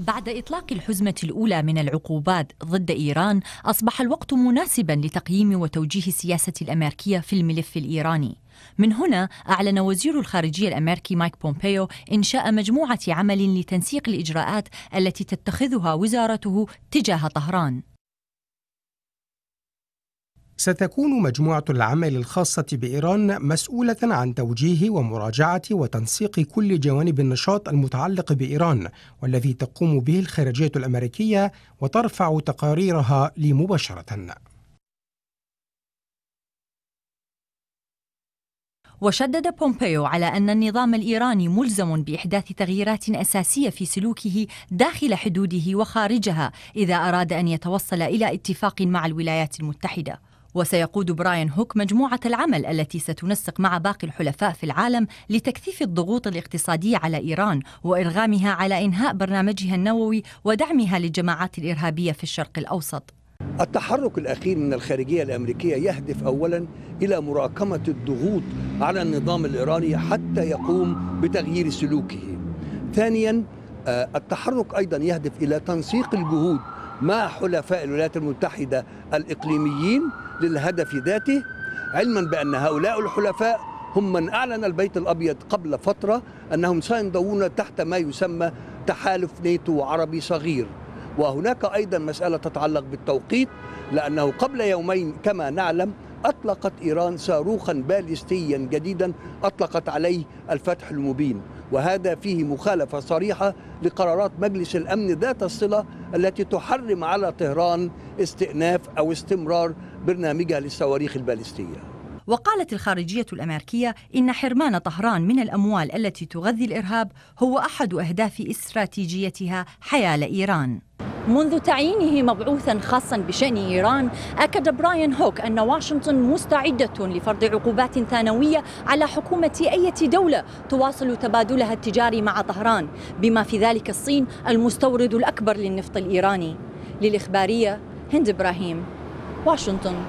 بعد إطلاق الحزمة الأولى من العقوبات ضد إيران أصبح الوقت مناسبا لتقييم وتوجيه السياسة الأمريكية في الملف الإيراني من هنا أعلن وزير الخارجية الأمريكي مايك بومبيو إنشاء مجموعة عمل لتنسيق الإجراءات التي تتخذها وزارته تجاه طهران ستكون مجموعة العمل الخاصة بإيران مسؤولة عن توجيه ومراجعة وتنسيق كل جوانب النشاط المتعلق بإيران والذي تقوم به الخارجية الأمريكية وترفع تقاريرها لي مباشرة. وشدد بومبيو على أن النظام الإيراني ملزم بإحداث تغييرات أساسية في سلوكه داخل حدوده وخارجها إذا أراد أن يتوصل إلى اتفاق مع الولايات المتحدة. وسيقود براين هوك مجموعة العمل التي ستنسق مع باقي الحلفاء في العالم لتكثيف الضغوط الاقتصادية على إيران وإرغامها على إنهاء برنامجها النووي ودعمها للجماعات الإرهابية في الشرق الأوسط التحرك الأخير من الخارجية الأمريكية يهدف أولا إلى مراكمة الضغوط على النظام الإيراني حتى يقوم بتغيير سلوكه ثانيا آه، التحرك أيضا يهدف إلى تنسيق الجهود مع حلفاء الولايات المتحدة الإقليميين للهدف ذاته علما بأن هؤلاء الحلفاء هم من أعلن البيت الأبيض قبل فترة أنهم سينضوون تحت ما يسمى تحالف نيتو عربي صغير وهناك أيضا مسألة تتعلق بالتوقيت لأنه قبل يومين كما نعلم أطلقت إيران صاروخا باليستيا جديدا أطلقت عليه الفتح المبين وهذا فيه مخالفة صريحة لقرارات مجلس الأمن ذات الصلة التي تحرم على طهران استئناف أو استمرار برنامجها للصواريخ الباليستية وقالت الخارجية الأمريكية إن حرمان طهران من الأموال التي تغذي الإرهاب هو أحد أهداف استراتيجيتها حيال إيران منذ تعيينه مبعوثا خاصا بشأن إيران أكد براين هوك أن واشنطن مستعدة لفرض عقوبات ثانوية على حكومة أي دولة تواصل تبادلها التجاري مع طهران بما في ذلك الصين المستورد الأكبر للنفط الإيراني للإخبارية هند إبراهيم واشنطن